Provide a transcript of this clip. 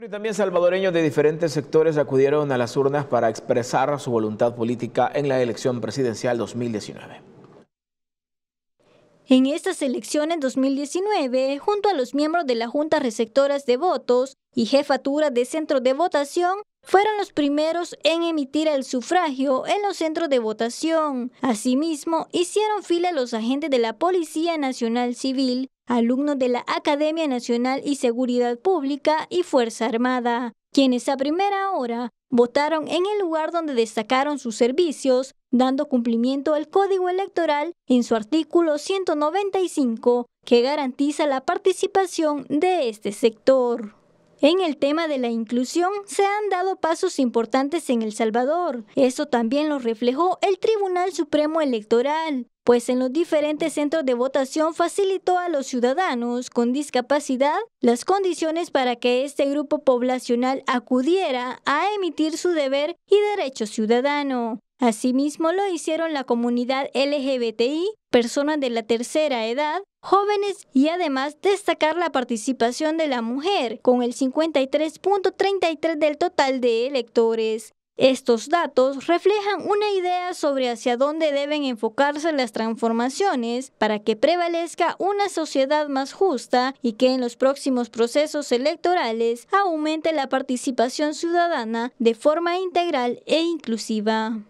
y también salvadoreños de diferentes sectores acudieron a las urnas para expresar su voluntad política en la elección presidencial 2019. En estas elecciones 2019, junto a los miembros de la Junta receptoras de votos y jefatura de Centro de votación, fueron los primeros en emitir el sufragio en los centros de votación. Asimismo, hicieron fila los agentes de la Policía Nacional Civil, alumnos de la Academia Nacional y Seguridad Pública y Fuerza Armada, quienes a primera hora votaron en el lugar donde destacaron sus servicios, dando cumplimiento al Código Electoral en su artículo 195, que garantiza la participación de este sector. En el tema de la inclusión se han dado pasos importantes en El Salvador. Eso también lo reflejó el Tribunal Supremo Electoral, pues en los diferentes centros de votación facilitó a los ciudadanos con discapacidad las condiciones para que este grupo poblacional acudiera a emitir su deber y derecho ciudadano. Asimismo lo hicieron la comunidad LGBTI personas de la tercera edad, jóvenes y además destacar la participación de la mujer con el 53.33 del total de electores. Estos datos reflejan una idea sobre hacia dónde deben enfocarse las transformaciones para que prevalezca una sociedad más justa y que en los próximos procesos electorales aumente la participación ciudadana de forma integral e inclusiva.